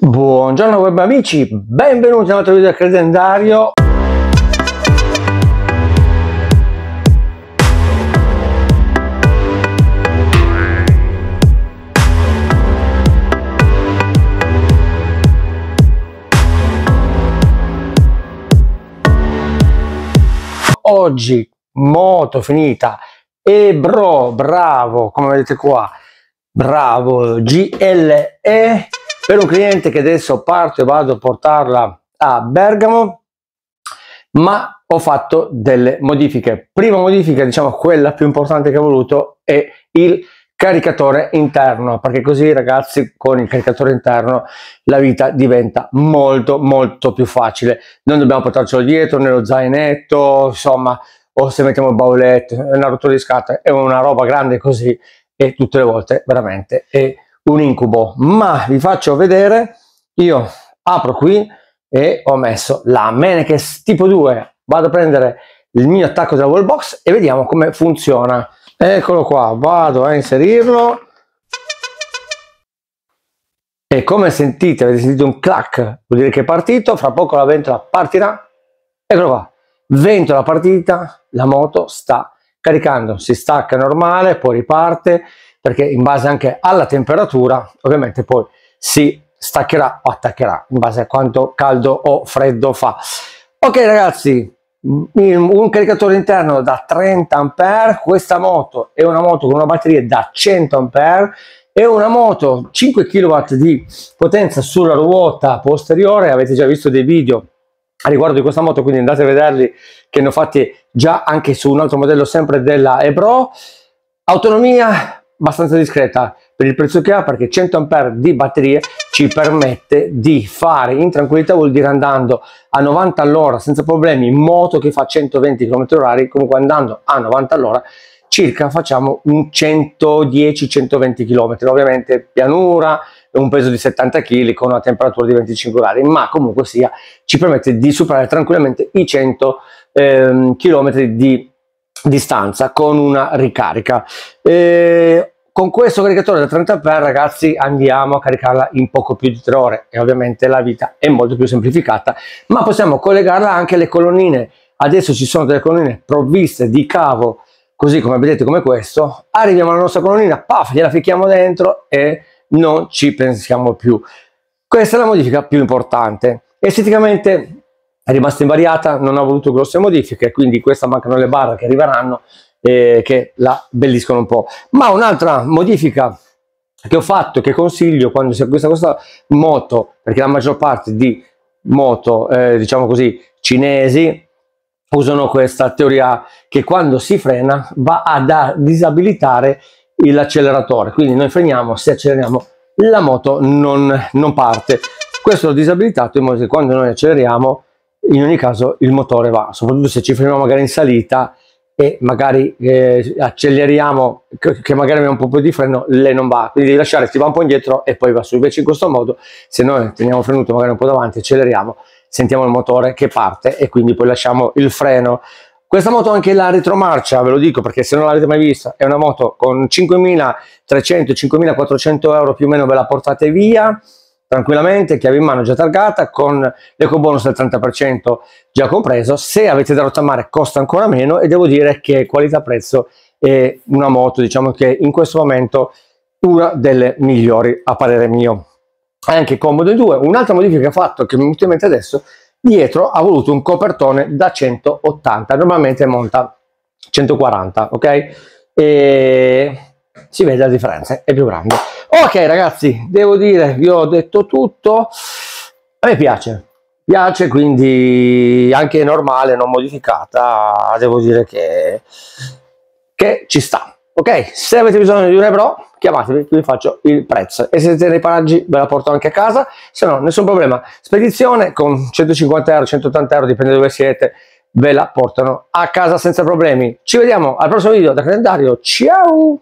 Buongiorno web amici, benvenuti a un altro video del credendario. Oggi moto finita e bro, bravo, come vedete qua, bravo, GLE per un cliente che adesso parto e vado a portarla a Bergamo ma ho fatto delle modifiche prima modifica diciamo quella più importante che ho voluto è il caricatore interno perché così ragazzi con il caricatore interno la vita diventa molto molto più facile non dobbiamo portarcelo dietro nello zainetto insomma o se mettiamo il bauletto una rottura di scatole è una roba grande così e tutte le volte veramente è un incubo ma vi faccio vedere io apro qui e ho messo la Menekes tipo 2 vado a prendere il mio attacco della wallbox e vediamo come funziona eccolo qua vado a inserirlo e come sentite avete sentito un clack vuol dire che è partito fra poco la ventola partirà eccolo qua ventola partita la moto sta caricando si stacca normale poi riparte perché in base anche alla temperatura ovviamente poi si staccherà o attaccherà in base a quanto caldo o freddo fa ok ragazzi un caricatore interno da 30 ampere questa moto è una moto con una batteria da 100 ampere è una moto 5 kW di potenza sulla ruota posteriore avete già visto dei video a riguardo di questa moto quindi andate a vederli che ne ho fatti già anche su un altro modello sempre della Ebro autonomia abbastanza discreta per il prezzo che ha perché 100 A di batterie ci permette di fare in tranquillità vuol dire andando a 90 all'ora senza problemi in moto che fa 120 km h comunque andando a 90 all'ora circa facciamo un 110-120 km ovviamente pianura un peso di 70 kg con una temperatura di 25 gradi ma comunque sia ci permette di superare tranquillamente i 100 ehm, km di distanza con una ricarica. Eh, con questo caricatore da 30 per ragazzi andiamo a caricarla in poco più di 3 ore e ovviamente la vita è molto più semplificata, ma possiamo collegarla anche alle colonnine. Adesso ci sono delle colonnine provviste di cavo, così come vedete come questo. Arriviamo alla nostra colonnina, paf, gliela ficchiamo dentro e non ci pensiamo più. Questa è la modifica più importante. Esteticamente è rimasta invariata, non ha voluto grosse modifiche, quindi questa mancano le barre che arriveranno eh, che la belliscono un po'. Ma un'altra modifica che ho fatto, che consiglio quando si acquista questa moto, perché la maggior parte di moto, eh, diciamo così, cinesi, usano questa teoria che quando si frena va a disabilitare l'acceleratore quindi noi freniamo se acceleriamo la moto non, non, parte questo l'ho disabilitato in modo che quando noi acceleriamo in ogni caso il motore va, soprattutto se ci fermiamo magari in salita e magari eh, acceleriamo, che, magari abbiamo un po' di freno, lei non va, quindi devi lasciare, si va un po' indietro e poi va su. Invece in questo modo, se noi teniamo frenuto magari un po' davanti, acceleriamo, sentiamo il motore che parte e quindi poi lasciamo il freno. Questa moto anche la retromarcia, ve lo dico perché se non l'avete mai vista, è una moto con 5.300-5.400 euro più o meno ve la portate via, tranquillamente, chiave in mano già targata, con l'eco bonus del 30% già compreso, se avete da rottamare costa ancora meno e devo dire che qualità-prezzo è una moto, diciamo che in questo momento una delle migliori a parere mio. Anche comodo in due, un'altra modifica che ha fatto che mi è in mente adesso, dietro ha voluto un copertone da 180, normalmente monta 140, ok? E si vede la differenza, è più grande. Ok ragazzi, devo dire, vi ho detto tutto, a me piace, piace quindi anche normale, non modificata, devo dire che, che ci sta. Ok, se avete bisogno di un euro, chiamatevi, vi faccio il prezzo. E se siete nei paraggi, ve la porto anche a casa, se no, nessun problema. Spedizione con 150 euro, 180 euro, dipende dove siete, ve la portano a casa senza problemi. Ci vediamo al prossimo video da calendario. Ciao!